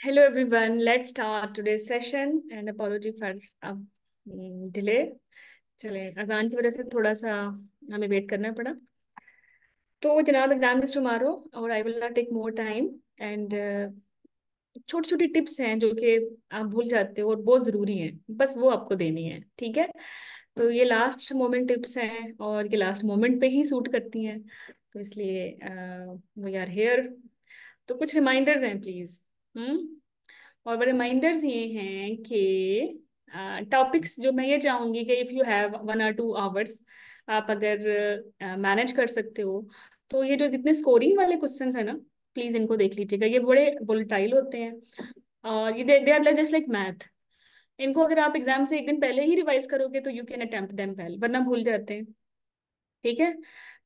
Hello everyone, let's start today's session and apology for um, delay. चले अजान की वजह से थोड़ा सा हमें वेट करना पड़ा तो जनाब एग्जाम इज टुमारो और I will not take more time and छोटी छोटी टिप्स हैं जो कि आप भूल जाते हो और बहुत ज़रूरी हैं बस वो आपको देनी है ठीक है तो ये लास्ट मोमेंट टिप्स हैं और ये लास्ट मोमेंट पे ही सूट करती हैं तो इसलिए वी आर हेयर तो कुछ रिमाइंडर्स हैं प्लीज़ हम्म और रिमाइंडर्स ये हैं कि टॉपिक्स जो मैं ये चाहूंगी कि if you have one or two hours आप अगर मैनेज uh, कर सकते हो तो ये जो जितने स्कोरिंग वाले क्वेश्चन है ना प्लीज़ इनको देख लीजिएगा ये बड़े वोलेटाइल होते हैं और ये they are just like math इनको अगर आप एग्जाम से एक दिन पहले ही रिवाइज करोगे तो you can attempt them well वरना भूल जाते हैं ठीक है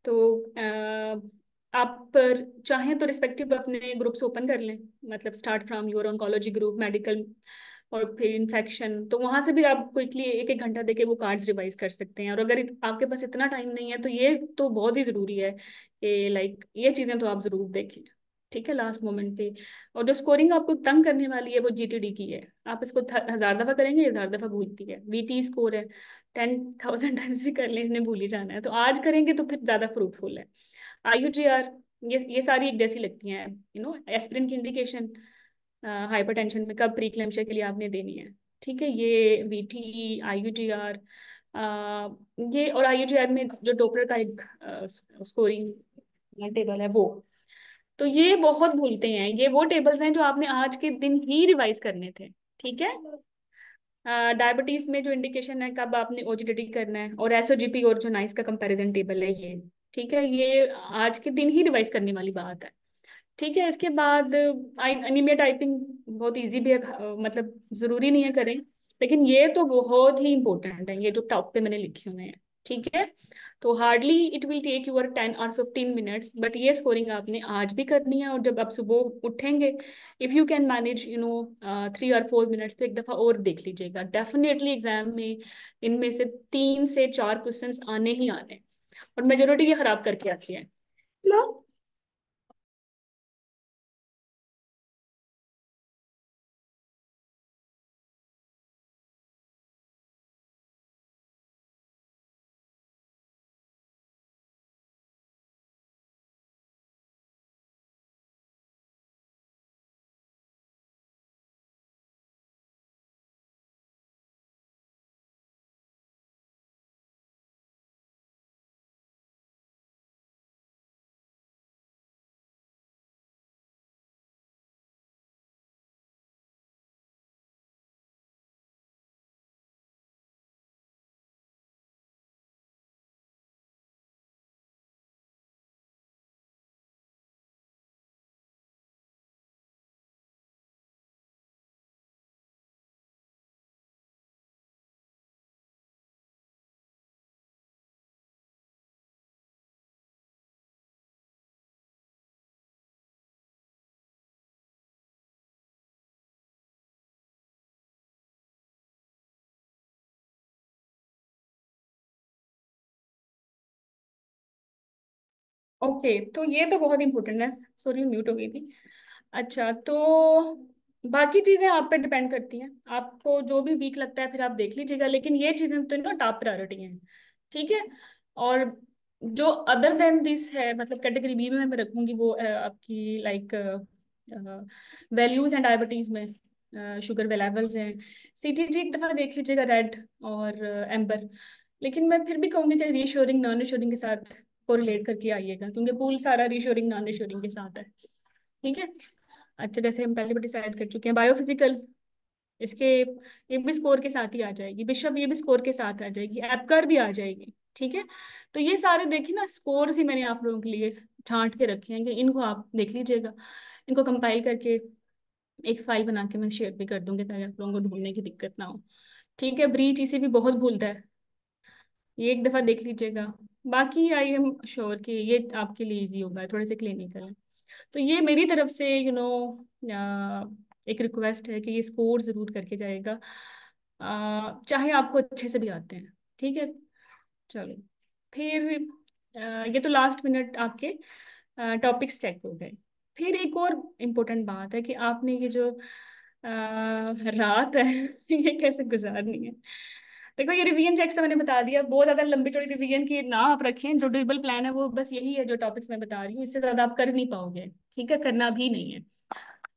तो आप पर चाहें तो रिस्पेक्टिव अपने ग्रुप्स ओपन कर लें मतलब start from your oncology group medical और फिर इन्फेक्शन तो वहां से भी आप क्विकली एक एक घंटा देके वो कार्ड्स रिवाइज कर सकते हैं और अगर आपके पास इतना टाइम नहीं है तो ये तो बहुत ही जरूरी है ये लाइक ये चीजें तो आप जरूर देखिए ठीक है लास्ट मोमेंट पे और जो स्कोरिंग आपको तंग करने वाली है वो जीटीडी की है आप इसको हजार दफा करेंगे हजार दफा भूलती है वीटी स्कोर है टेन थाउजेंड टाइम्स भी कर लें इन्हें भूल ही जाना है तो आज करेंगे तो फिर ज्यादा फ्रूटफुल है आईयूटीआर ये ये सारी एक जैसी लगती हैं यू नो एस्पिरिन की इंडिकेशन हाइपरटेंशन में कब प्रीक्लेम्शिया के लिए आपने देनी है ठीक है ये वीटी आईयूटीआर ये और आईयूटीआर में जो डोपलर का एक स्कोरिंग टेबल है वो तो ये बहुत भूलते हैं ये वो टेबल्स हैं जो आपने आज के दिन ही रिवाइज करने थे ठीक है डायबिटीज में जो इंडिकेशन है कब आपने ओजीडीटी करना है और एसओजीपी और जो नाइस का कंपैरिजन टेबल है ये ठीक है ये आज के दिन ही रिवाइज करने वाली बात है ठीक है इसके बाद अनिमिया टाइपिंग बहुत इजी भी है मतलब जरूरी नहीं है करें लेकिन ये तो बहुत ही इंपॉर्टेंट है ये जो टॉप पे मैंने लिखे हुए हैं ठीक है तो hardly it will take your ten और फिफ्टीन मिनट्स बट ये स्कोरिंग आपने आज भी करनी है और जब आप सुबह उठेंगे if you can manage you know three और फोर मिनट्स तो एक दफ़ा और देख लीजिएगा डेफिनेटली एग्जाम में इनमें से तीन से चार क्वेश्चंस आने ही आने हैं और मेजोरिटी ये खराब करके आती है ओके तो ये तो बहुत इंपॉर्टेंट है सॉरी म्यूट हो गई थी अच्छा तो बाकी चीजें आप पे डिपेंड करती हैं आपको जो भी वीक लगता है फिर आप देख लीजिएगा लेकिन ये चीजें तो ना टॉप प्रायोरिटी हैं ठीक है और जो अदर देन दिस है मतलब कैटेगरी बी में मैं रखूंगी वो आपकी लाइक वैल्यूज एंड डायबिटीज में शुगर वे लेवल्स हैं जी एक दफा देख लीजिएगा रेड और एम्बर लेकिन मैं फिर भी कहूंगी कि रीश्योरिंग नॉन रिश्योरिंग के साथ रिलेट करके आइएगा क्योंकि पूल सारा रिश्योरिंग नॉन रिश्योरिंग के साथ है ठीक है अच्छा जैसे हम पहले भी डिसाइड कर चुके हैं बायोफिजिकल इसके ये भी स्कोर के साथ ही आ जाएगी बिशप ये भी स्कोर के साथ आ जाएगी एपकर भी आ जाएगी ठीक है तो ये सारे देखिए ना स्कोर ही मैंने आप लोगों के लिए छांट के रखे हैं कि इनको आप देख लीजिएगा इनको कंपाइल करके एक फाइल बना के मैं शेयर भी कर दूंगी ताकि आप लोगों को ढूंढने की दिक्कत ना हो ठीक है ब्रीच इसे भी बहुत भूलता है ये एक दफा देख लीजिएगा बाकी आई एम श्योर कि ये आपके लिए इजी होगा थोड़े से क्लिनिकल है तो ये मेरी तरफ से यू you नो know, एक रिक्वेस्ट है कि ये स्कोर जरूर करके जाएगा आ, चाहे आपको अच्छे से भी आते हैं ठीक है चलो फिर आ, ये तो लास्ट मिनट आपके टॉपिक्स चेक हो गए फिर एक और इम्पोर्टेंट बात है कि आपने ये जो आ, रात है ये कैसे गुजारनी है देखो ये रिवीजन चेक से मैंने बता दिया बहुत ज्यादा लंबी चौड़ी रिवीजन की ना आप रखें जो ड्यूबल प्लान है वो बस यही है जो टॉपिक्स मैं बता रही हूँ इससे ज्यादा आप कर नहीं पाओगे ठीक है करना भी नहीं है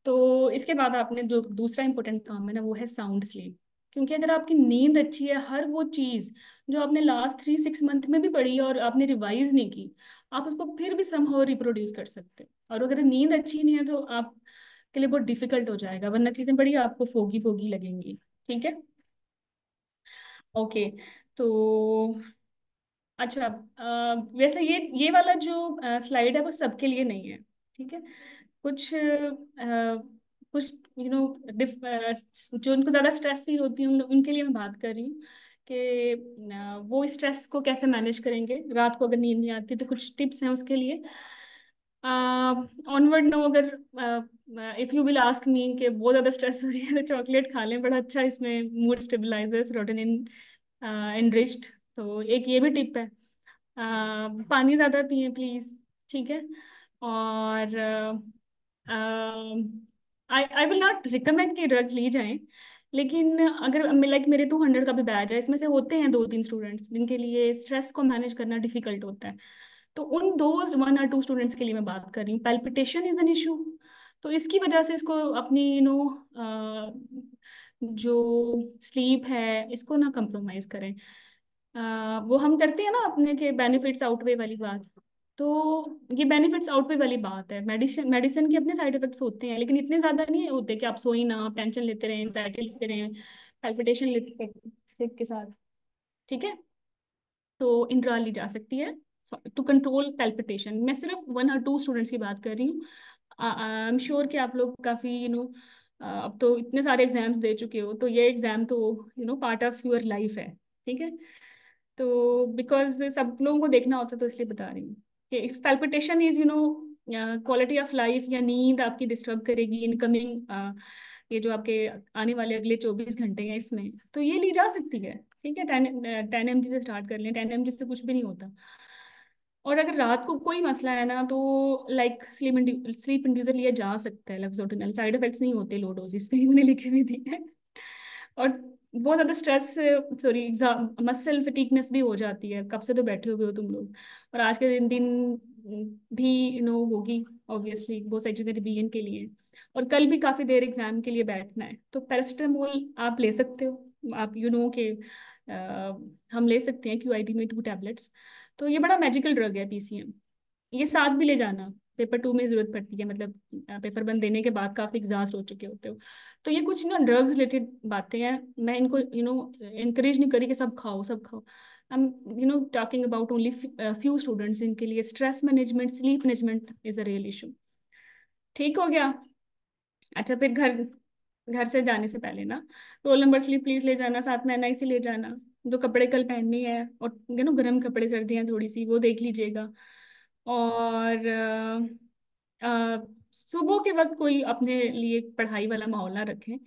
तो इसके बाद आपने जो दूसरा इंपॉर्टेंट काम है ना वो है साउंड स्लीप क्योंकि अगर आपकी नींद अच्छी है हर वो चीज जो आपने लास्ट थ्री सिक्स मंथ में भी पढ़ी और आपने रिवाइज नहीं की आप उसको फिर भी संभव रिप्रोड्यूस कर सकते हैं और अगर नींद अच्छी नहीं है तो आप के लिए बहुत डिफिकल्ट हो जाएगा वरना चीजें बड़ी आपको फोगी फोगी लगेंगी ठीक है ओके तो अच्छा वैसे ये ये वाला जो स्लाइड है वो सबके लिए नहीं है ठीक है कुछ कुछ यू नो जो उनको ज़्यादा स्ट्रेस फील होती है उन, उनके लिए मैं बात कर रही हूँ कि वो स्ट्रेस को कैसे मैनेज करेंगे रात को अगर नींद नहीं आती तो कुछ टिप्स हैं उसके लिए ऑनवर्ड um, नो अगर if you will ask me कि बहुत ज़्यादा स्ट्रेस हो रही है तो चॉकलेट खा लें बड़ा अच्छा इसमें मूड रोटिन इन एनरिच्ड तो एक ये भी टिप है uh, पानी ज़्यादा पिए प्लीज़ ठीक है और I I will not recommend कि ड्रग्स ली जाएं लेकिन अगर लाइक मेरे टू हंड्रेड का भी बैच है इसमें से होते हैं दो तीन स्टूडेंट्स जिनके लिए स्ट्रेस को मैनेज करना डिफिकल्ट होता है तो उन दोज वन और टू स्टूडेंट्स के लिए मैं बात कर रही हूँ पेल्पिटेशन इज एन इशू तो इसकी वजह से इसको अपनी यू नो जो स्लीप है इसको ना कंप्रोमाइज करें आ, वो हम करते हैं ना अपने के बेनिफिट्स आउटवे वाली बात तो ये बेनिफिट्स आउटवे वाली बात है मेडिसिन मेडिसिन के अपने साइड इफेक्ट्स होते हैं लेकिन इतने ज़्यादा नहीं होते कि आप सोई ना टेंशन लेते रहें एंजाइटी लेते रहें पेल्पिटेशन लेते के साथ ठीक है तो ली जा सकती है टू कंट्रोल पैल्पिटेशन मैं सिर्फ वन और टू स्टूडेंट्स की बात कर रही हूँ आई एम श्योर कि आप लोग काफ़ी यू नो अब तो इतने सारे एग्जाम्स दे चुके हो तो ये एग्जाम तो you know part of your life है ठीक है तो बिकॉज सब लोगों को देखना होता तो इसलिए बता रही हूँ कि if palpitation is you know quality of life या नींद आपकी डिस्टर्ब करेगी इनकमिंग ये जो आपके आने वाले अगले चौबीस घंटे हैं इसमें तो ये ली जा सकती है ठीक है टेन टेन एम से स्टार्ट कर लें टेन एम से कुछ भी नहीं होता और अगर रात को कोई मसला है ना तो लाइक स्लीप स्लीप इंड्यूसर लिया जा सकता है लग्जोटिनल साइड इफेक्ट्स नहीं होते लो डोजेस पे मैंने लिखे हुए दी है और बहुत ज़्यादा स्ट्रेस सॉरी एग्जाम मसल फिटिकनेस भी हो जाती है कब से तो बैठे हुए हो तुम लोग और आज के दिन दिन भी यू नो होगी ऑब्वियसली बहुत सारी चीज़ें बी के लिए और कल भी काफ़ी देर एग्जाम के लिए बैठना है तो पैरासिटामोल आप ले सकते हो आप यू नो के आ, हम ले सकते हैं क्यू में टू टैबलेट्स तो ये बड़ा मैजिकल ड्रग है पीसीएम ये साथ भी ले जाना पेपर टू में जरूरत पड़ती है मतलब पेपर बंद देने के बाद काफी एग्जास्ट हो चुके होते हो तो ये कुछ ना ड्रग्स रिलेटेड बातें हैं मैं इनको यू नो इनक्रेज नहीं करी कि सब खाओ सब खाओ I am you know talking about only few students इनके लिए stress management sleep management is a real issue ठीक हो गया अच्छा फिर घर घर से जाने से पहले ना तो रोल नंबर स्लिप प्लीज ले जाना साथ में एनआईसी ले जाना जो कपड़े कल पहनने हैं और ना गर्म कपड़े सर्दियाँ थोड़ी सी वो देख लीजिएगा और सुबह के वक्त कोई अपने लिए पढ़ाई वाला माहौल ना रखें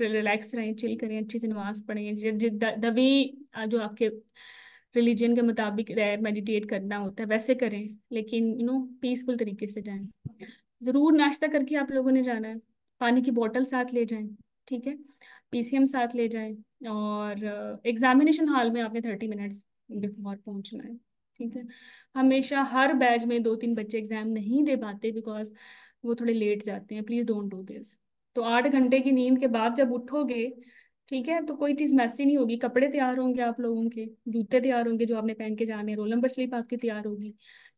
रिलैक्स रहें चिल करें अच्छी से नमाज पढ़ें द जो आपके रिलीजन के मुताबिक मेडिटेट करना होता है वैसे करें लेकिन यू नो पीसफुल तरीके से जाएं ज़रूर नाश्ता करके आप लोगों ने जाना है पानी की बोतल साथ ले जाएं ठीक है पीसीएम साथ ले जाएं और एग्जामिनेशन uh, हॉल में आपने थर्टी मिनट्स बिफोर पहुंचना है ठीक है हमेशा हर बैच में दो तीन बच्चे एग्जाम नहीं दे पाते बिकॉज वो थोड़े लेट जाते हैं प्लीज डोंट डू दिस तो आठ घंटे की नींद के बाद जब उठोगे ठीक है तो कोई चीज मैसी नहीं होगी कपड़े तैयार होंगे आप लोगों के जूते तैयार होंगे जो आपने पहन के जाने रोल नंबर स्लिप आपकी तैयार होगी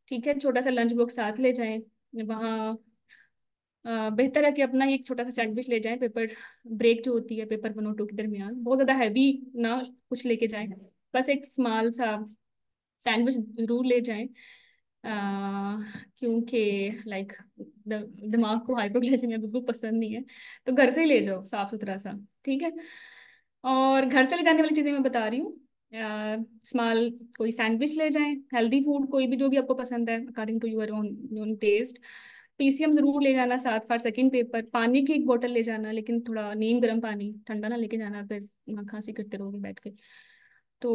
ठीक है छोटा सा लंच बॉक्स साथ ले जाए वहाँ बेहतर है कि अपना एक छोटा सा सैंडविच ले जाएं पेपर ब्रेक जो होती है पेपर वन और टू के दरमियान बहुत ज़्यादा हैवी ना कुछ लेके जाएं बस एक स्मॉल सा सैंडविच जरूर ले जाएं क्योंकि लाइक दिमाग को हाइपोग्लाइसेमिया बिल्कुल पसंद नहीं है तो घर से ही ले जाओ साफ सुथरा सा ठीक है और घर से ले जाने वाली चीज़ें मैं बता रही हूँ स्मॉल कोई सैंडविच ले जाएं हेल्दी फूड कोई भी जो भी आपको पसंद है according to your own own taste PCM तो जरूर ले जाना साथ फॉर सेकेंड पेपर पानी की एक बोतल ले जाना लेकिन थोड़ा नीम गर्म पानी ठंडा ना लेके जाना फिर खांसी करते रहोगे बैठ के तो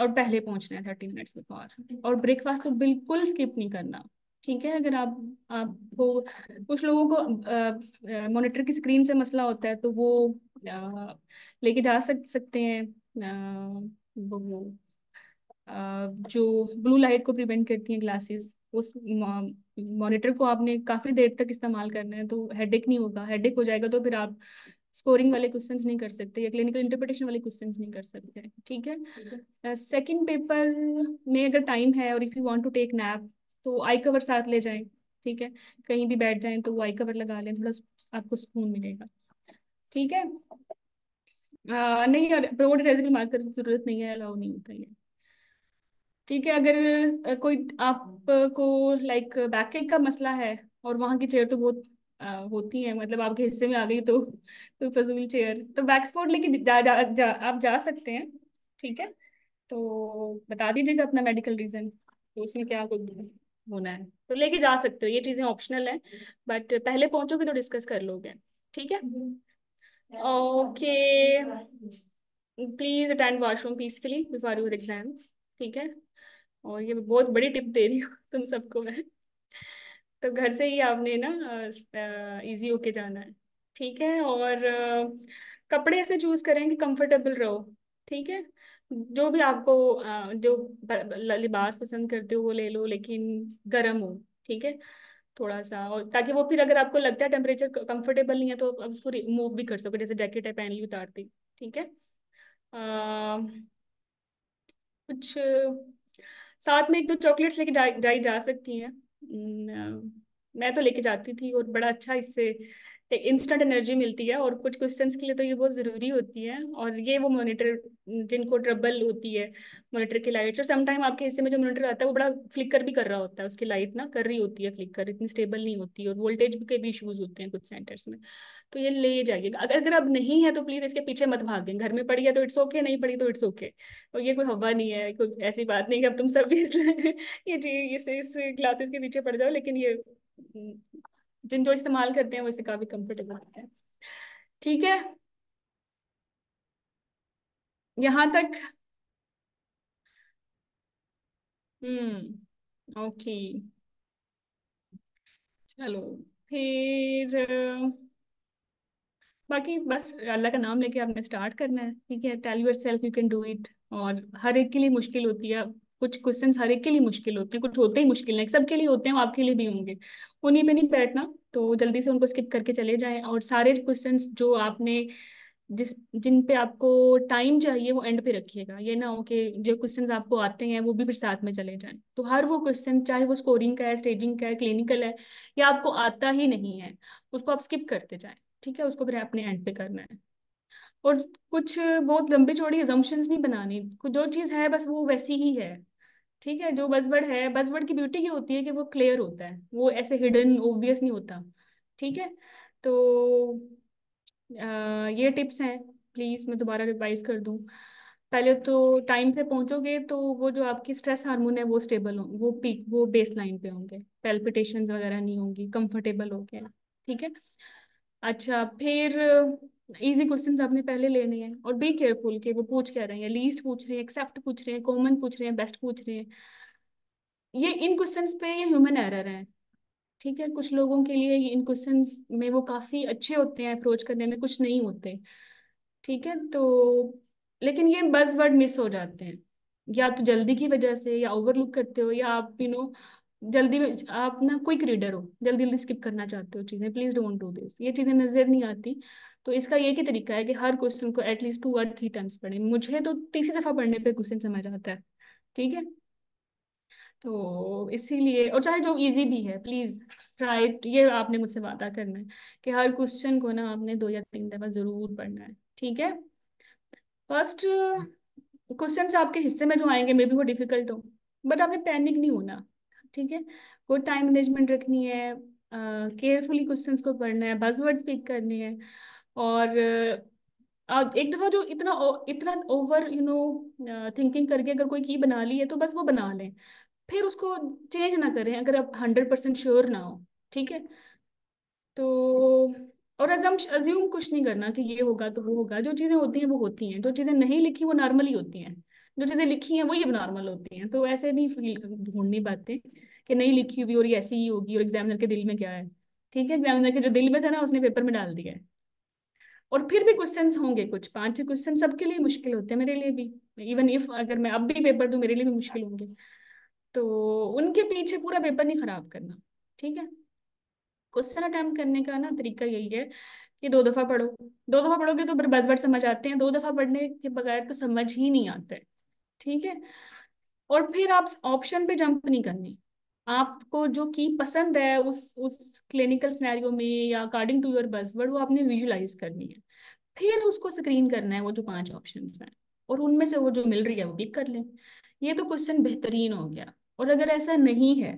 और पहले पहुंचना है थर्टी मिनट्स बिफोर और ब्रेकफास्ट तो बिल्कुल स्किप नहीं करना ठीक है अगर आप आपको कुछ लोगों को मॉनिटर की स्क्रीन से मसला होता है तो वो लेके जा सक, सकते हैं आ, वो, वो आ, जो ब्लू लाइट को प्रिवेंट करती हैं ग्लासेस उस मॉनिटर को आपने काफी देर तक इस्तेमाल करना है तो हेडेक नहीं होगा हेडेक हो जाएगा तो फिर आप स्कोरिंग वाले क्वेश्चन नहीं कर सकते या क्लिनिकल इंटरप्रिटेशन वाले क्वेश्चन नहीं कर सकते ठीक है सेकेंड पेपर में अगर टाइम है और if you want to take nap तो आई कवर साथ ले जाए ठीक है कहीं भी बैठ जाए तो वो आई कवर लगा लें थोड़ा आपको सुकून मिलेगा ठीक है आ, नहीं यार ब्रोड रेजिबल मार्कर की जरूरत नहीं है अलाउ नहीं होता है ठीक है अगर कोई आपको लाइक बैकेक का मसला है और वहाँ की चेयर तो बहुत होती है मतलब आपके हिस्से में आ गई तो तो फजूल चेयर तो बैक स्पोर्ट लेके जा, जा, जा, आप जा सकते हैं ठीक है तो बता दीजिएगा अपना मेडिकल रीजन तो उसमें क्या कुछ होना है तो लेके जा सकते हो ये चीजें ऑप्शनल है बट पहले पहुंचोगे तो डिस्कस कर लोगे ठीक है okay please attend washroom peacefully before your exam ठीक है और ये बहुत बड़ी टिप दे रही हूँ तुम सबको मैं तो घर से ही आपने ना इजी होके जाना है ठीक है और कपड़े ऐसे चूज करें कि कंफर्टेबल रहो ठीक है जो भी आपको जो लिबास पसंद करते हो वो ले लो लेकिन गर्म हो ठीक है थोड़ा सा और ताकि वो फिर अगर आपको लगता है टेम्परेचर कंफर्टेबल नहीं है तो आप उसको मूव भी कर सको जैसे जैकेट है पहन ली उतारती ठीक है आ, कुछ साथ में एक दो चॉकलेट्स लेके जाई जा सकती हैं मैं तो लेके जाती थी और बड़ा अच्छा इससे इंस्टेंट एनर्जी मिलती है और कुछ क्वेश्चंस के लिए तो ये बहुत ज़रूरी होती है और ये वो मॉनिटर जिनको ट्रबल होती है मॉनिटर की लाइट और समटाइम आपके हिस्से में जो मॉनिटर आता है वो बड़ा फ्लिकर भी कर रहा होता है उसकी लाइट ना कर रही होती है फ्लिकर इतनी स्टेबल नहीं होती और वोल्टेज के भी इशूज होते हैं कुछ सेंटर्स में तो ये ले जाइएगा अगर अगर अब नहीं है तो प्लीज इसके पीछे मत भागें घर में पड़ी है तो इट्स ओके okay, नहीं पड़ी तो इट्स ओके okay. और तो ये कोई हवा नहीं है कोई ऐसी बात नहीं कि अब तुम सब भी इस ये इस इस क्लासेस के पीछे पड़ जाओ लेकिन ये जिन जो इस्तेमाल करते हैं वो इसे काफी कंफर्टेबल होते हैं ठीक है यहाँ तक हम्म ओके चलो फिर बाकी बस अल्लाह का नाम लेके आपने स्टार्ट करना है ठीक है tell yourself you can do it और हर एक के लिए मुश्किल होती है कुछ क्वेश्चन हर एक के लिए मुश्किल होते हैं कुछ होते ही मुश्किल नहीं सबके लिए होते हैं आपके लिए भी होंगे उन्हीं पे नहीं बैठना तो जल्दी से उनको स्किप करके चले जाए और सारे क्वेश्चन जो आपने जिस जिन पे आपको टाइम चाहिए वो एंड पे रखिएगा ये ना हो कि जो क्वेश्चन आपको आते हैं वो भी फिर साथ में चले जाएं तो हर वो क्वेश्चन चाहे वो स्कोरिंग का है स्टेजिंग का है क्लिनिकल है या आपको आता ही नहीं है उसको आप स्किप करते जाएं ठीक है उसको फिर आपने एंड पे करना है और कुछ बहुत लंबी चौड़ी एजम्पन्स नहीं बनानी कुछ जो चीज़ है बस वो वैसी ही है ठीक है जो बजवर्ड है बजवर्ड की ब्यूटी क्या होती है कि वो क्लियर होता है वो ऐसे हिडन ओबियस नहीं होता ठीक है तो आ, ये टिप्स हैं प्लीज़ मैं दोबारा रिवाइज कर दूँ पहले तो टाइम पे पहुंचोगे तो वो जो आपकी स्ट्रेस हार्मोन है वो स्टेबल होंगे वो पीक वो बेस लाइन पे होंगे पेल्पिटेशन वगैरह नहीं होंगी कंफर्टेबल हो गया ठीक है अच्छा फिर इजी क्वेश्चन आपने पहले लेने हैं और बी केयरफुल कि वो पूछ क्या रहे हैं लीस्ट पूछ रहे हैं एक्सेप्ट पूछ रहे हैं कॉमन पूछ रहे हैं बेस्ट पूछ रहे हैं ये इन क्वेश्चन पे ये ह्यूमन एरर है ठीक है कुछ लोगों के लिए इन क्वेश्चन में वो काफी अच्छे होते हैं अप्रोच करने में कुछ नहीं होते ठीक है तो लेकिन ये बस वर्ड मिस हो जाते हैं या तो जल्दी की वजह से या ओवरलुक करते हो या आप यू नो जल्दी आप ना क्विक रीडर हो जल्दी जल्दी स्किप करना चाहते हो चीज़ें प्लीज डोंट डू दिस ये चीज़ें नज़र नहीं आती तो इसका एक ही तरीका है कि हर क्वेश्चन को एटलीस्ट टू और थ्री टाइम्स पढ़े मुझे तो तीसरी दफ़ा पढ़ने पर क्वेश्चन समझ आता है ठीक है तो इसीलिए और चाहे जो इजी भी है प्लीज़ ट्राई ये आपने मुझसे वादा करना है कि हर क्वेश्चन को ना आपने दो या तीन दफ़ा ज़रूर पढ़ना है ठीक है फर्स्ट हम्म। क्वेश्चन आपके हिस्से में जो आएंगे मे बी वो डिफिकल्ट हो बट आपने पैनिक नहीं होना ठीक है गुड टाइम मैनेजमेंट रखनी है केयरफुली uh, क्वेश्चन को पढ़ना है बजवर्ड स्पीक करने है और uh, एक दफा जो इतना इतना ओवर यू नो थिंकिंग करके अगर कोई की बना ली है तो बस वो बना लें फिर उसको चेंज ना करें अगर आप हंड्रेड परसेंट श्योर ना हो ठीक है तो और अज्यूम कुछ नहीं करना कि ये होगा तो वो होगा जो चीज़ें होती हैं वो होती हैं जो चीज़ें नहीं लिखी वो नॉर्मली होती हैं जो चीजें लिखी हैं वही अब नॉर्मल होती हैं तो ऐसे नहीं फील ढूंढनी बातें कि नहीं लिखी हुई और ये ऐसी ही होगी और एग्जामिनर के दिल में क्या है ठीक है एग्जामिनर के जो दिल में था ना उसने पेपर में डाल दिया है और फिर भी क्वेश्चन होंगे कुछ पांच क्वेश्चन सबके लिए मुश्किल होते हैं मेरे लिए भी इवन इफ अगर मैं अब भी पेपर दूँ मेरे लिए भी मुश्किल होंगे तो उनके पीछे पूरा पेपर नहीं खराब करना ठीक है क्वेश्चन अटैम्प्ट करने का ना तरीका यही है कि दो दफा पढ़ो दो दफा पढ़ोगे तो बस बस समझ आते हैं दो दफा पढ़ने के बगैर तो समझ ही नहीं आता है ठीक है और फिर आप ऑप्शन पे जंप नहीं करनी आपको जो की पसंद है उस उस क्लिनिकल सिनेरियो में या अकॉर्डिंग टू योर बजवर्ड वो आपने विजुलाइज करनी है फिर उसको स्क्रीन करना है वो जो पांच ऑप्शन हैं और उनमें से वो जो मिल रही है वो पिक कर लें ये तो क्वेश्चन बेहतरीन हो गया और अगर ऐसा नहीं है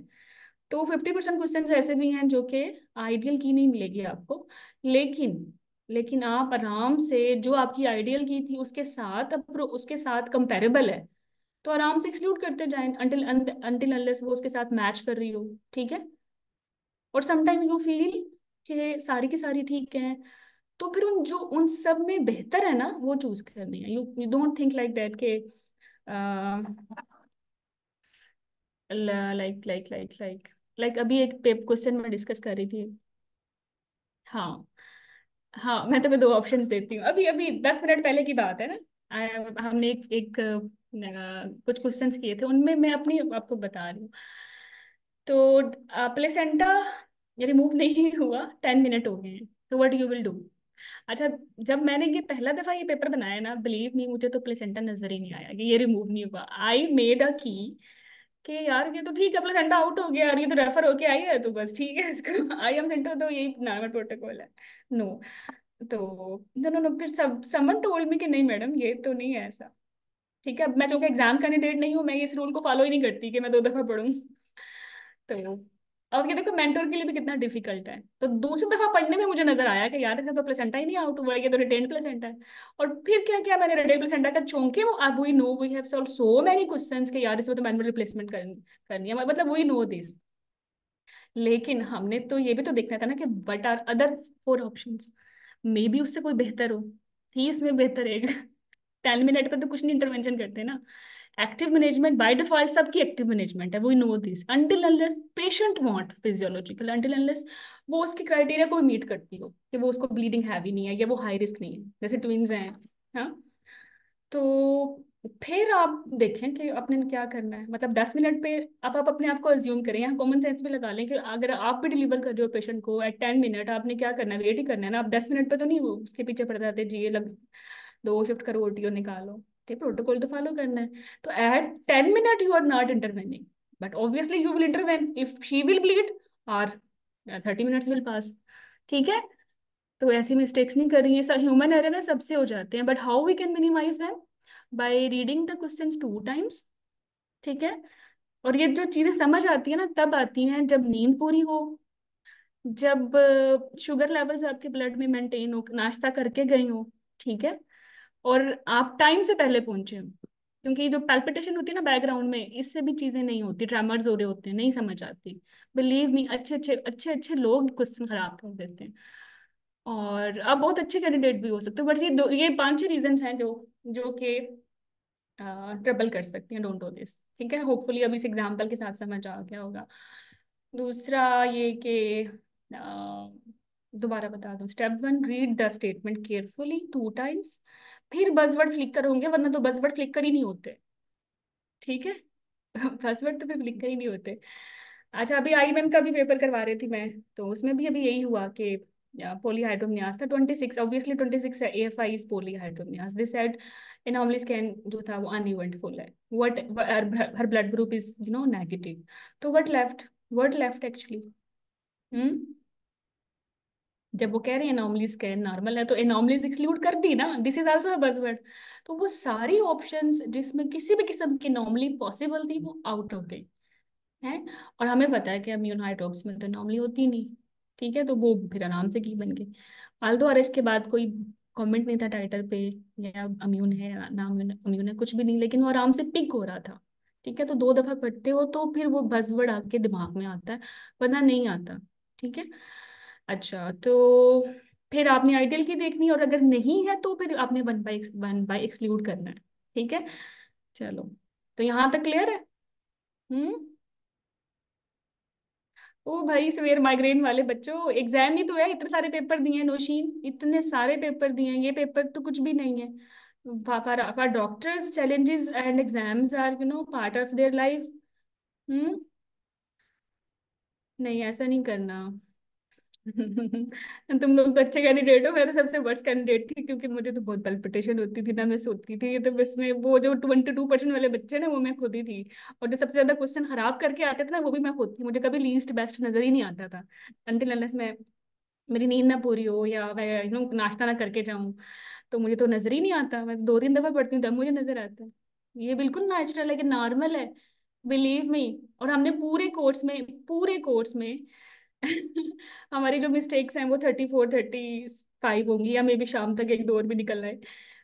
तो फिफ्टी परसेंट क्वेश्चन ऐसे भी हैं जो कि आइडियल की नहीं मिलेगी आपको लेकिन लेकिन आप आराम से जो आपकी आइडियल की थी उसके साथ उसके साथ कंपेरेबल है तो आराम से एक्सक्लूड करते जाए वो उसके साथ मैच कर रही हो ठीक है और समटाइम यू फील कि सारी की सारी ठीक है तो फिर उन जो उन सब में बेहतर है ना वो चूज करनी है you you don't think like that के like like like like like अभी एक क्वेश्चन में डिस्कस कर रही थी हाँ हाँ मैं तुम्हें दो ऑप्शंस देती हूँ अभी अभी दस मिनट पहले की बात है ना हमने एक, एक आ, कुछ क्वेश्चन किए थे उनमें मैं अपनी आपको बता रही हूँ तो प्लेसेंटा रिमूव नहीं हुआ टेन मिनट हो गए हैं तो व्हाट यू विल डू अच्छा जब मैंने ये पहला दफा ये पेपर बनाया ना बिलीव मी मुझे तो प्लेसेंटा नजर ही नहीं आया कि ये रिमूव नहीं हुआ आई मेड अ की कि यार ये तो ठीक है प्लेसेंटा आउट हो गया यार ये तो रेफर होके आई है तो बस ठीक है इसका आई एम सेंटर तो यही नॉर्मल प्रोटोकॉल है नो no. तो नो नो नो फिर सब समन टोल्ड मी कि नहीं मैडम ये तो नहीं है ऐसा ठीक है अब मैं चूंकि एग्जाम कैंडिडेट नहीं हूँ मैं इस रूल को फॉलो ही नहीं करती कि मैं दो दफा पढ़ूँ तो और ये देखो मेंटोर के लिए भी कितना डिफिकल्ट है तो दूसरी दफा पढ़ने में मुझे नजर आया कि यार इसका तो प्लेसेंटा ही नहीं आउट हुआ ये तो रिटेन प्लेसेंटा है और फिर क्या किया मैंने रिटेन प्लेसेंटा का चौंके वो अब we know we have solve so many questions के यार इसमें तो मैनुअल रिप्लेसमेंट करनी है मतलब वी नो दिस लेकिन हमने तो ये भी तो देखना था ना कि but are other four options maybe उससे कोई बेहतर हो ही उसमें बेहतर है टेन मिनट पर तो कुछ नहीं इंटरवेंशन करते ना एक्टिव मैनेजमेंट बाय डिफॉल्ट सबकी एक्टिव मैनेजमेंट है वो no this until unless patient want physiological until unless वो उसकी क्राइटेरिया कोई मीट करती हो कि वो उसको ब्लीडिंग हैवी नहीं है या वो हाई रिस्क नहीं है जैसे ट्विंस हैं हाँ तो फिर आप देखें कि आपने क्या करना है मतलब दस मिनट पे आप आप अपने आप को अज्यूम करें यहाँ कॉमन सेंस भी लगा लें कि अगर आप भी डिलीवर कर रहे हो पेशेंट को एट टेन मिनट आपने क्या करना है वेट ही करना है ना आप दस मिनट पे तो नहीं उसके पीछे पड़ जाते जी ये लग दो शिफ्ट करो ओटी निकालो ठीक प्रोटोकॉल तो फॉलो करना है तो at ten minute you are not intervening but obviously you will intervene if she will bleed or thirty minutes will pass ठीक है तो ऐसी मिस्टेक्स नहीं कर रही है ह्यूमन एरर ना सबसे हो जाते हैं but how we can minimise them by reading the question two times ठीक है और ये जो चीजें समझ आती है ना तब आती हैं जब नींद पूरी हो जब शुगर लेवल्स आपके ब्लड में मेंटेन हो नाश्ता करके गए हो ठीक है और आप टाइम से पहले पहुंचे हो क्योंकि जो पैल्पिटेशन होती है ना बैकग्राउंड में इससे भी चीजें नहीं होती ट्रेमर्स हो रहे होते हैं नहीं समझ आती बिलीव मी अच्छे अच्छे अच्छे अच्छे लोग क्वेश्चन खराब कर देते हैं और आप बहुत अच्छे कैंडिडेट भी हो सकते हो बट ये दो ये पांच छह रीजन हैं जो जो कि ट्रबल कर सकती हैं डोंट डो दिस ठीक है होपफुली अभी इस एग्जाम्पल के साथ समझ आ गया होगा दूसरा ये कि दोबारा बता दूँ step one read the statement carefully two times फिर बजवर्ड फ्लिक कर होंगे वरना तो बजवर्ड फ्लिक कर ही नहीं होते ठीक है बजवर्ड तो फिर फ्लिक कर ही नहीं होते अच्छा अभी आई मैम का भी पेपर करवा रही थी मैं तो उसमें भी अभी यही हुआ कि yeah polyhydromnias the 26 obviously 26 afi is polyhydromnias they said anomaly scan jo tha wo uneventful hai what her, her blood group is you know negative so what left what left actually hmm जब वो कह रहे हैं anomalies scan normal है तो anomalies exclude कर दी ना this is also word तो वो सारी ऑप्शंस जिसमें किसी भी किस्म की नॉर्मली पॉसिबल थी वो आउट हो गई है और हमें पता है कि अम्यून हाइड्रोक्स में तो नॉर्मली होती नहीं ठीक है तो वो फिर आराम से की बन गई आल अरेस्ट के बाद कोई कमेंट नहीं था टाइटल पे या अम्यून है नाम अम्यून है कुछ भी नहीं लेकिन वो आराम से पिक हो रहा था ठीक है तो दो दफा पढ़ते हो तो फिर वो बजवर्ड आपके दिमाग में आता है वरना नहीं आता ठीक है अच्छा तो फिर आपने आइडियल की देखनी और अगर नहीं है तो फिर आपने one by one by exclude करना है ठीक है चलो तो यहाँ तक क्लियर है हम्म ओ भाई सवेर माइग्रेन वाले बच्चों एग्जाम ही तो है इतने सारे पेपर दिए हैं नौशीन इतने सारे पेपर दिए हैं ये पेपर तो कुछ भी नहीं है for our doctors challenges and exams are you know part of their life hmm नहीं ऐसा नहीं करना तुम लोग तो अच्छे कैंडिडेट हो मैं तो सबसे वर्स्ट कैंडिडेट थी क्योंकि मुझे तो बहुत पल्पिटेशन होती थी ना मैं सोती थी तो इसमें वो जो ट्वेंटी टू परसेंट वाले बच्चे ना वो मैं खुद ही थी और जो सबसे ज्यादा क्वेश्चन खराब करके आते थे ना वो भी मैं खुद थी मुझे कभी लीस्ट बेस्ट नजर ही नहीं आता था अनटिल अनलेस में मेरी नींद ना पूरी हो या मैं यू नो नाश्ता ना करके जाऊँ तो मुझे तो नजर ही नहीं आता मैं दो तीन दफा पढ़ती हूँ तब मुझे नजर आता है ये बिल्कुल नेचुरल है कि नॉर्मल है बिलीव मी और हमने पूरे कोर्स में पूरे कोर्स में हमारी जो मिस्टेक्स हैं वो थर्टी फोर थर्टी फाइव होंगी या मे बी शाम तक एक दो और भी निकलना है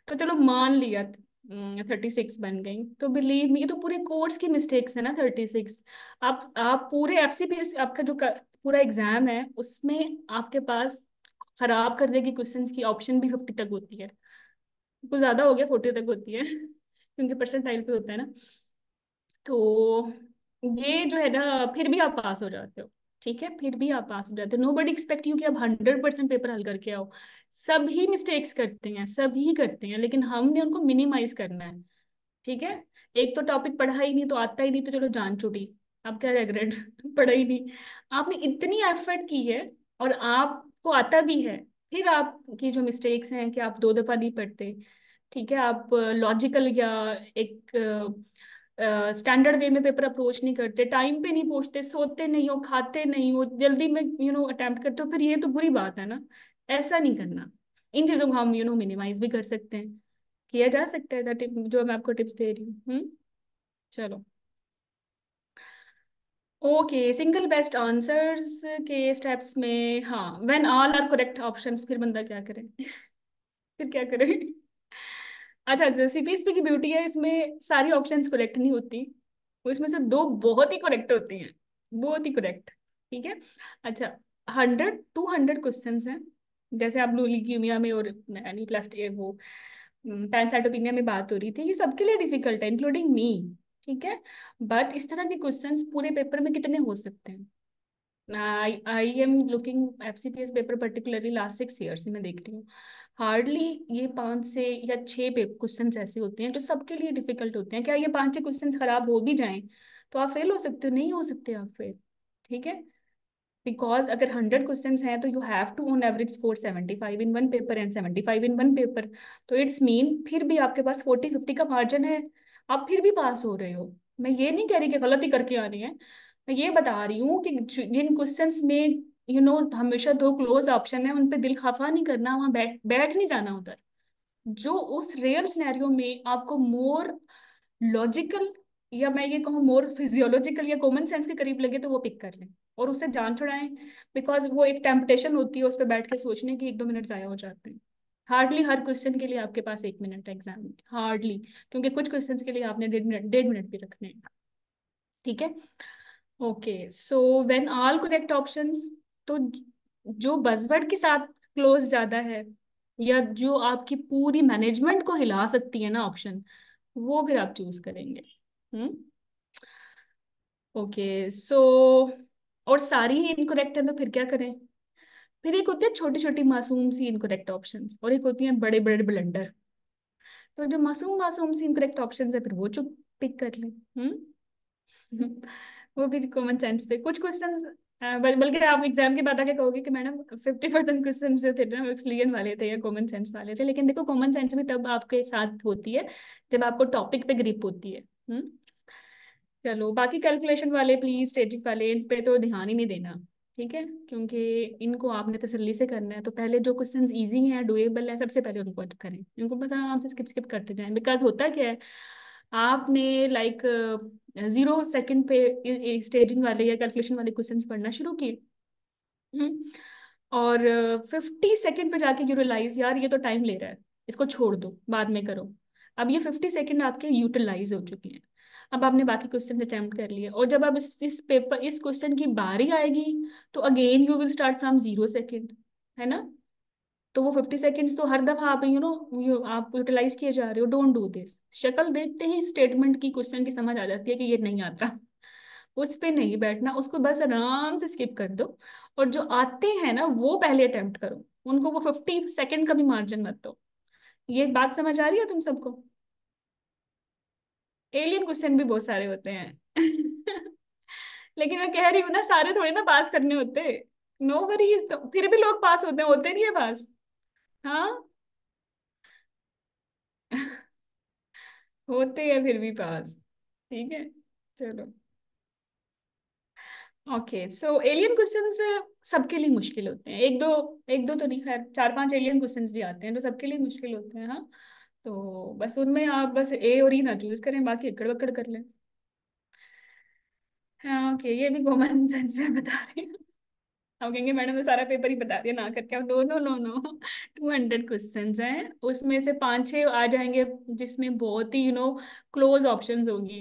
तो चलो मान लिया थर्टी हम्म, सिक्स बन गई तो बिलीव मी तो पूरे कोर्स की मिस्टेक्स है ना थर्टी सिक्स आप आप पूरे एफ सी पी एस आपका जो पूरा एग्जाम है उसमें आपके पास खराब करने की क्वेश्चन की ऑप्शन भी फिफ्टी तक होती है कुछ ज्यादा हो गया फोर्टी तक होती है क्योंकि परसेंटाइल पे होता है ना तो ये जो है ना फिर भी आप पास हो जाते हो ठीक है फिर भी आप पास हो जाते हो नो बडी एक्सपेक्ट यू कि आप हंड्रेड परसेंट पेपर हल करके आओ सभी मिस्टेक्स करते हैं सभी करते हैं लेकिन हमने उनको मिनिमाइज करना है ठीक है एक तो टॉपिक पढ़ा ही नहीं तो आता ही नहीं तो चलो जान छुटी आप क्या रेग्रेट पढ़ा ही नहीं आपने इतनी एफर्ट की है और आपको आता भी है फिर आपकी जो मिस्टेक्स हैं कि आप दो दफा नहीं पढ़ते ठीक है आप लॉजिकल या एक स्टैंडर्ड वे में पेपर अप्रोच नहीं करते टाइम पे नहीं पहुंचते सोते नहीं हो खाते नहीं हो जल्दी में यू नो अटेम्प्ट करते हो फिर ये तो बुरी बात है ना ऐसा नहीं करना इन चीजों को हम यू नो मिनिमाइज भी कर सकते हैं किया जा सकता है टिप जो मैं आपको टिप्स दे रही हूँ हम्म? चलो ओके सिंगल बेस्ट आंसर्स के स्टेप्स में हाँ when all are correct options फिर बंदा क्या करे फिर क्या करे अच्छा सीपीएस की ब्यूटी है इसमें सारी ऑप्शंस करेक्ट नहीं होती उसमें से दो बहुत ही करेक्ट होती हैं बहुत ही करेक्ट ठीक है अच्छा हंड्रेड टू हंड्रेड क्वेश्चन हैं जैसे आप क्यूमिया में और यानी प्लस वो पैंसाइटोपिनिया में बात हो रही थी ये सबके लिए डिफिकल्ट है इंक्लूडिंग मी ठीक है बट इस तरह के क्वेश्चन पूरे पेपर में कितने हो सकते हैं I am looking F C P S paper particularly last six years में देख रही हूँ हार्डली ये पांच से या छः क्वेश्चन ऐसे होते हैं जो तो सबके लिए डिफिकल्ट होते हैं क्या ये पांच छः क्वेश्चन खराब हो भी जाएं तो आप फेल हो सकते हो नहीं हो सकते आप फेल ठीक है बिकॉज अगर हंड्रेड क्वेश्चन हैं तो you have to on average score seventy five in one paper and seventy five in one paper तो इट्स मीन फिर भी आपके पास फोर्टी फिफ्टी का मार्जिन है आप फिर भी पास हो रहे हो मैं ये नहीं कह रही कि गलती करके आ रही है मैं ये बता रही हूँ कि जिन क्वेश्चन में यू नो हमेशा दो क्लोज ऑप्शन है उन पर दिल खफा नहीं करना वहां बैठ बैठ नहीं जाना उधर जो उस रियल सिनेरियो में आपको मोर लॉजिकल या मैं ये कहूँ मोर फिजियोलॉजिकल या कॉमन सेंस के करीब लगे तो वो पिक कर लें और उसे जान छुड़ाएं बिकॉज वो एक टेम्पटेशन होती है उस पर बैठ के सोचने की एक दो मिनट ज़ाया हो जाते हैं हार्डली हर क्वेश्चन के लिए आपके पास एक मिनट है एग्जाम में हार्डली क्योंकि कुछ क्वेश्चन के लिए आपने डेढ़ मिनट डेढ़ मिनट भी रखने हैं ठीक है okay so when all correct options तो जो बजवर्ड के साथ क्लोज ज्यादा है या जो आपकी पूरी मैनेजमेंट को हिला सकती है ना ऑप्शन वो फिर आप चूज करेंगे हम्म ओके सो और सारी ही इनकोरेक्ट है तो फिर क्या करें फिर एक होती है छोटी छोटी मासूम सी इनकोरेक्ट ऑप्शन और एक होती है बड़े बड़े ब्लेंडर तो जो मासूम मासूम सी इनकोरेक्ट ऑप्शन है फिर वो चुप पिक कर लें हम्म वो भी कॉमन सेंस पे कुछ क्वेश्चन बल्कि आप एग्जाम के बाद आके कहोगे कि मैडम फिफ्टी परसेंट क्वेश्चन जो थे ना वो एक्सप्लेन वाले थे या कॉमन सेंस वाले थे लेकिन देखो कॉमन सेंस भी तब आपके साथ होती है जब आपको टॉपिक पे ग्रिप होती है हुँ? हम्म? चलो बाकी कैलकुलेशन वाले प्लीज स्टेटिक वाले इन पे तो ध्यान ही नहीं देना ठीक है क्योंकि इनको आपने तसल्ली से करना है तो पहले जो क्वेश्चन ईजी है डुएबल है सबसे पहले उनको करें इनको बस आराम से स्किप स्किप करते जाए बिकॉज होता क्या है आपने लाइक like, जीरो सेकंड पे स्टेजिंग वाले या कैलकुलेशन वाले क्वेश्चंस पढ़ना शुरू किए हम्म, और फिफ्टी सेकंड पे जाके यू रियलाइज यार ये तो टाइम ले रहा है इसको छोड़ दो बाद में करो अब ये फिफ्टी सेकेंड आपके यूटिलाइज हो चुके हैं अब आपने बाकी क्वेश्चन अटैम्प्ट कर लिए और जब आप इस इस पेपर इस क्वेश्चन की बारी आएगी तो again you will start from zero second है ना तो वो फिफ्टी सेकेंड्स तो हर दफा आप यू नो यू आप यूटिलाइज किए जा रहे हो डोंट डू दिस शक्ल देखते ही स्टेटमेंट की क्वेश्चन की समझ आ जाती है कि ये नहीं आता उस पर नहीं बैठना उसको बस आराम से स्किप कर दो और जो आते हैं ना वो पहले अटेम्प्ट करो उनको वो फिफ्टी सेकेंड का भी मार्जिन मत दो ये बात समझ आ रही है तुम सबको एलियन क्वेश्चन भी बहुत सारे होते हैं लेकिन मैं कह रही हूँ ना सारे थोड़े ना पास करने होते नो वरीज तो फिर भी लोग पास होते हैं होते नहीं है पास हाँ होते हैं फिर भी पास ठीक है चलो ओके सो एलियन क्वेश्चन सबके लिए मुश्किल होते हैं एक दो एक दो तो नहीं खैर चार पांच एलियन क्वेश्चन भी आते हैं तो सबके लिए मुश्किल होते हैं हाँ तो बस उनमें आप बस ए और ई e ना चूज करें बाकी अकड़ बकड़ कर लें हाँ ओके ये भी कॉमन सेंस में बता रही हूँ हम कहेंगे मैडम ने सारा पेपर ही बता दिया ना करके no no no no two hundred question है उसमें से पाँच छह आ जाएंगे जिसमें बहुत ही यू नो क्लोज ऑप्शन होगी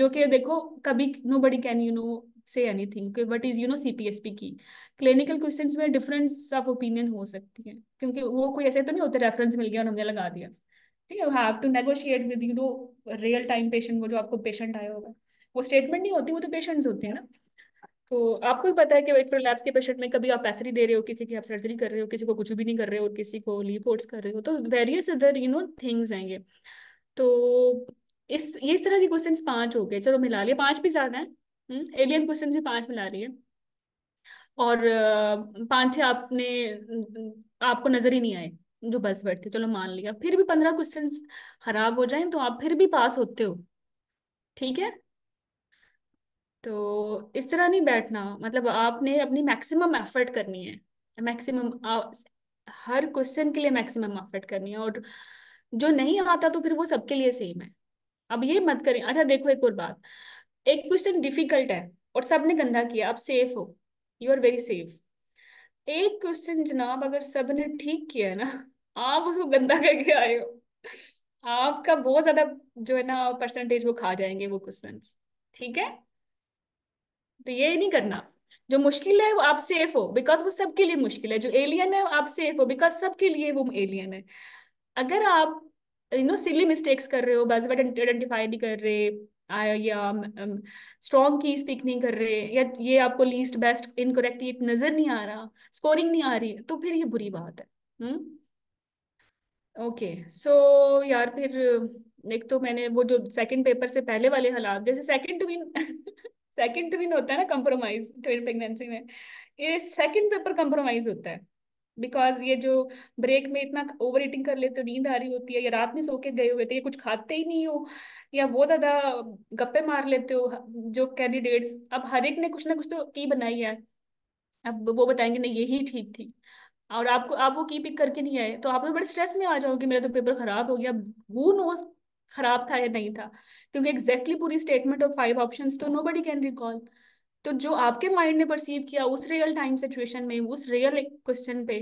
जो कि देखो कभी nobody can you know say anything what is you know C P S P की क्लिनिकल क्वेश्चन में डिफरेंस ऑफ ओपिनियन हो सकती है क्योंकि वो कोई ऐसे तो नहीं होते रेफरेंस मिल गया और हमने लगा दिया ठीक है have to negotiate with you know real time patient वो जो आपको पेशेंट आया होगा वो स्टेटमेंट नहीं होती वो तो पेशेंट्स होते हैं ना तो आपको भी पता है कि वेट प्रोलैप्स के पेशेंट में कभी आप पैसरी दे रहे हो किसी की आप सर्जरी कर रहे हो किसी को कुछ भी नहीं कर रहे हो और किसी को लीव फोर्स कर रहे हो तो various other you know things आएंगे तो इस ये इस तरह के क्वेश्चन पांच हो गए चलो मिला लिए पांच भी ज्यादा है एलियन क्वेश्चन भी पांच मिला लिए और पांच आपने आपको नजर ही नहीं आए जो बस बैठते चलो मान लिया फिर भी पंद्रह क्वेश्चन खराब हो जाए तो आप फिर भी पास होते हो ठीक है तो इस तरह नहीं बैठना मतलब आपने अपनी मैक्सिमम एफर्ट करनी है मैक्सिमम हर क्वेश्चन के लिए मैक्सिमम एफर्ट करनी है और जो नहीं आता तो फिर वो सबके लिए सेम है अब ये मत करें अच्छा देखो एक और बात एक क्वेश्चन डिफिकल्ट है और सबने गंदा किया आप सेफ हो यू आर वेरी सेफ एक क्वेश्चन जनाब अगर सब ने ठीक किया है ना आप उसको गंदा करके आए हो आपका बहुत ज्यादा जो है ना परसेंटेज वो खा जाएंगे वो क्वेश्चन ठीक है तो ये नहीं करना जो मुश्किल है वो आप सेफ हो बिकॉज वो सबके लिए मुश्किल है जो एलियन है आप सेफ हो बिकॉज सबके लिए वो एलियन है अगर आप यू नो सिली मिस्टेक्स कर रहे हो बस आइडेंटिफाई नहीं कर रहे या स्ट्रॉन्ग की स्पीक नहीं कर रहे या ये आपको लीस्ट बेस्ट इनकोरेक्ट ये नजर नहीं आ रहा स्कोरिंग नहीं आ रही तो फिर ये बुरी बात है ओके हम्म? सो यार फिर एक तो मैंने वो जो सेकंड पेपर से पहले वाले हालात जैसे second to mean second twin होता है ना कंप्रोमाइज ट्विन प्रेगनेंसी में ये सेकंड पेपर कंप्रोमाइज होता है बिकॉज ये जो ब्रेक में इतना ओवर ईटिंग कर लेते हो नींद आ रही होती है या रात में सो के गए हुए थे ये कुछ खाते ही नहीं हो या बहुत ज्यादा गप्पे मार लेते हो जो कैंडिडेट्स अब हर एक ने कुछ ना कुछ तो की बनाई है अब वो बताएंगे नहीं यही ठीक थी और आपको आप वो की पिक करके नहीं आए तो आप तो बड़े स्ट्रेस में आ जाओगे मेरा तो पेपर खराब हो गया हु नोज खराब था या नहीं था क्योंकि एग्जैक्टली exactly पूरी स्टेटमेंट और फाइव ऑप्शन तो नो बडी कैन रिकॉल तो जो आपके माइंड ने परसीव किया उस रियल टाइम सिचुएशन में उस रियल क्वेश्चन पे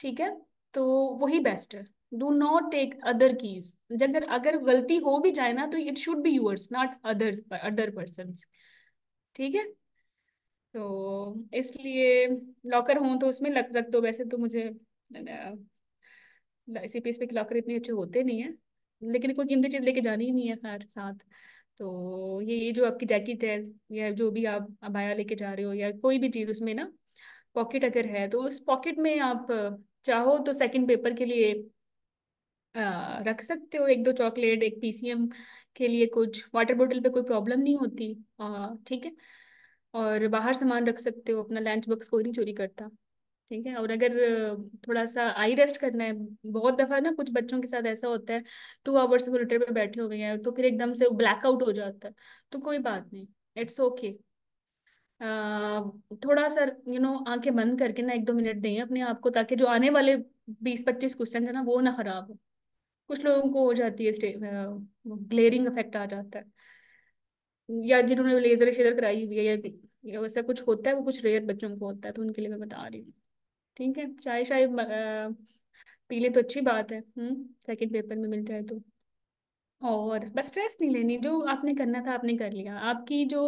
ठीक है तो वही बेस्ट है do not take other keys अगर अगर गलती हो भी जाए ना तो it should be yours not others other person ठीक है तो इसलिए लॉकर हो तो उसमें लग रख दो वैसे तो मुझे सी पी एस पे लॉकर इतने अच्छे होते नहीं है लेकिन कोई कीमती चीज लेके जानी ही नहीं है खैर साथ तो ये जो आपकी जैकेट है या जो भी आप अबाया लेके जा रहे हो या कोई भी चीज उसमें ना पॉकेट अगर है तो उस पॉकेट में आप चाहो तो सेकंड पेपर के लिए आ, रख सकते हो एक दो चॉकलेट एक पीसीएम के लिए कुछ वाटर बॉटल पे कोई प्रॉब्लम नहीं होती आ, ठीक है और बाहर सामान रख सकते हो अपना लंच बॉक्स कोई नहीं चोरी करता ठीक है और अगर थोड़ा सा आई रेस्ट करना है बहुत दफा ना कुछ बच्चों के साथ ऐसा होता है टू आवर्स मोनिटर पे बैठे हुए हैं तो फिर एकदम से ब्लैकआउट हो जाता है तो कोई बात नहीं इट्स ओके okay. थोड़ा सा यू नो आंखें बंद करके ना एक दो मिनट दें अपने आप को ताकि जो आने वाले बीस पच्चीस क्वेश्चन है ना वो ना खराब हो कुछ लोगों को हो जाती है ग्लेयरिंग इफेक्ट आ जाता है या जिन्होंने लेजर शेजर कराई हुई है या वैसा कुछ होता है वो कुछ रेयर बच्चों को होता है तो उनके लिए मैं बता रही हूँ ठीक है चाय शाय पी ले तो अच्छी बात है हम्म सेकंड पेपर में मिल जाए तो और बस स्ट्रेस नहीं लेनी जो आपने करना था आपने कर लिया आपकी जो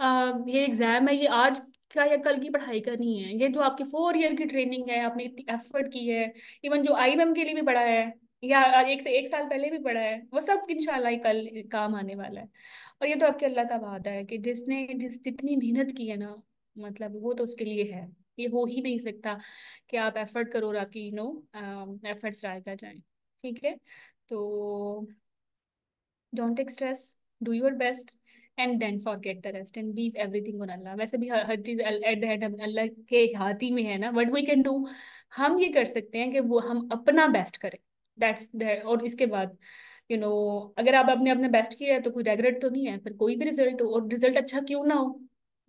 आ, ये एग्जाम है ये आज का या कल की पढ़ाई करनी है ये जो आपकी फोर ईयर की ट्रेनिंग है आपने इतनी एफर्ट की है इवन जो आई के लिए भी पढ़ा है या एक से एक साल पहले भी पढ़ा है वो सब इंशाल्लाह कल काम आने वाला है और ये तो आपके अल्लाह का वादा है कि जिसने जिस जितनी मेहनत की है ना मतलब वो तो उसके लिए है ये हो ही नहीं सकता कि आप एफर्ट करो यू नो एफर्ट्स डालकर जाए ठीक है तो don't take stress do your best and then forget the rest and leave everything अल्लाह वैसे भी हर, हर चीज एट द एंड अल्लाह के हाथ ही में है ना वट वी कैन डू हम ये कर सकते हैं कि वो हम अपना बेस्ट करें दैट्स और इसके बाद यू you नो know, अगर आप अपने अपने बेस्ट किया है तो कोई रेगरेट तो नहीं है फिर कोई भी रिजल्ट हो और रिजल्ट अच्छा क्यों ना हो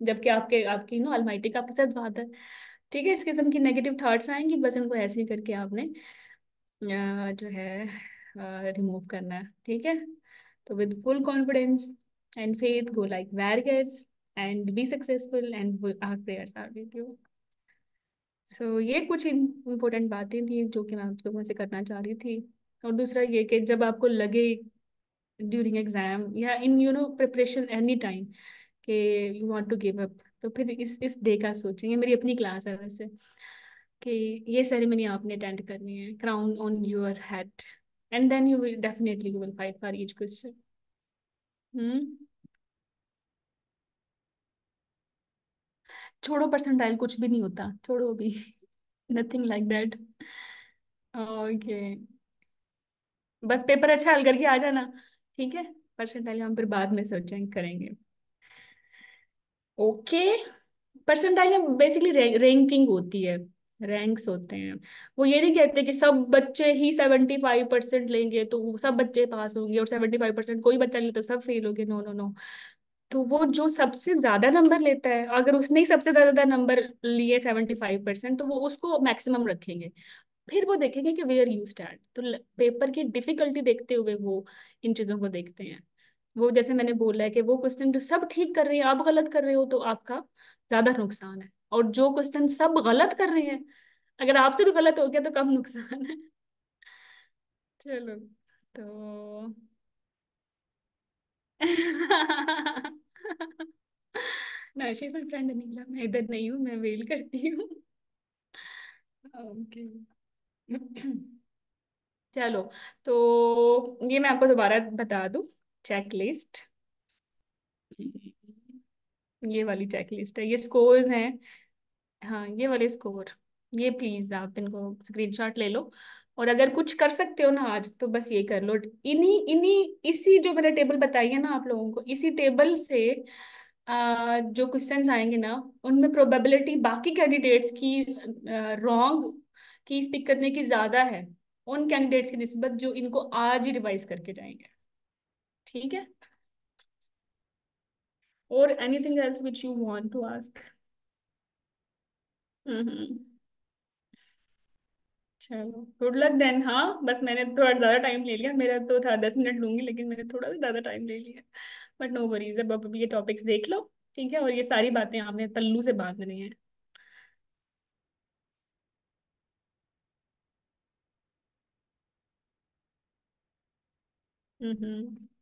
जबकि आपके आपकी नो अलमाइटी का आपके साथ बात है ठीक है इस किस्म की नेगेटिव थाट्स आएंगी बस उनको ऐसे ही करके आपने जो है रिमूव करना है ठीक है तो with full confidence and faith go like warriors and be successful and our prayers are with you so ये कुछ इम्पोर्टेंट बातें थी जो कि मैं आप लोगों से करना चाह रही थी और दूसरा ये कि जब आपको लगे ड्यूरिंग एग्जाम या in you know preparation any time कि you want to give up तो फिर इस इस डे का सोचेंगे मेरी अपनी क्लास है वैसे कि ये सेरेमनी आपने अटेंड करनी है crown on your head and then you will definitely you will fight for each question छोड़ो परसेंटाइल कुछ भी नहीं होता छोड़ो भी नथिंग लाइक दैट ओके बस पेपर अच्छा हल करके आ जाना ठीक है परसेंटाइल हम फिर बाद में सोचेंगे करेंगे ओके परसेंटाइल में बेसिकली रैंकिंग होती है रैंक्स होते हैं वो ये नहीं कहते कि सब बच्चे ही सेवेंटी फाइव परसेंट लेंगे तो सब बच्चे पास होंगे और सेवेंटी फाइव परसेंट कोई बच्चा नहीं तो सब फेल होंगे नो नो नो तो वो जो सबसे ज्यादा नंबर लेता है अगर उसने ही सबसे ज्यादा नंबर लिए सेवेंटी फाइव परसेंट तो वो उसको मैक्सिमम रखेंगे फिर वो देखेंगे कि वेयर यू स्टैंड तो पेपर की डिफिकल्टी देखते हुए वो इन चीजों को देखते हैं वो जैसे मैंने बोला है कि वो क्वेश्चन जो सब ठीक कर रहे हैं आप गलत कर रहे हो तो आपका ज्यादा नुकसान है और जो क्वेश्चन सब गलत कर रहे हैं अगर आपसे भी गलत हो गया तो कम नुकसान है चलो तो नाशी माई फ्रेंड नीला मैं इधर नहीं हूँ मैं वेल करती हूँ ओके चलो तो ये मैं आपको दोबारा बता दूँ चेकलिस्ट ये वाली चेकलिस्ट है ये स्कोर्स हैं हाँ ये वाले स्कोर ये प्लीज आप इनको स्क्रीनशॉट ले लो और अगर कुछ कर सकते हो ना आज तो बस ये कर लो इन्हीं इन्हीं इसी जो मैंने टेबल बताई है ना आप लोगों को इसी टेबल से आ, जो क्वेश्चन आएंगे ना उनमें प्रोबेबिलिटी बाकी कैंडिडेट्स की रॉन्ग की स्पीक करने की ज्यादा है उन कैंडिडेट्स की नस्बत जो इनको आज ही रिवाइज करके जाएंगे ठीक है और anything else which you want to ask चलो गुड लक देन हाँ बस मैंने थोड़ा ज़्यादा टाइम ले लिया मेरा तो था दस मिनट लूंगी लेकिन मैंने थोड़ा सा ज़्यादा टाइम ले लिया बट नो वरीज अब अभी ये टॉपिक्स देख लो ठीक है और ये सारी बातें आपने तल्लू से बांध रही हैं हम्म